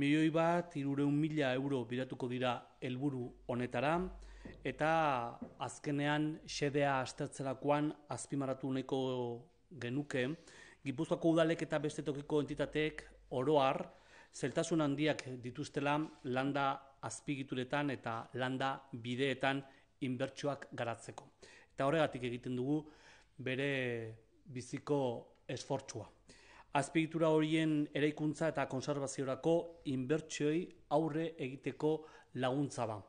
milioi bat irureun mila euro biratuko dira helburu honetara, eta azkenean sedea astertzerakoan azpimaratu neko genuke, Gipuzkoako udalek eta beste tokiko entitateek oroar, zeltasun handiak dituztela landa azpigituretan eta landa bideetan inbertsuak garatzeko. Eta horregatik egiten dugu bere biziko esfortzua azpigitura horien eraikuntza eta konservaziorako inbertsioi aurre egiteko laguntza ba.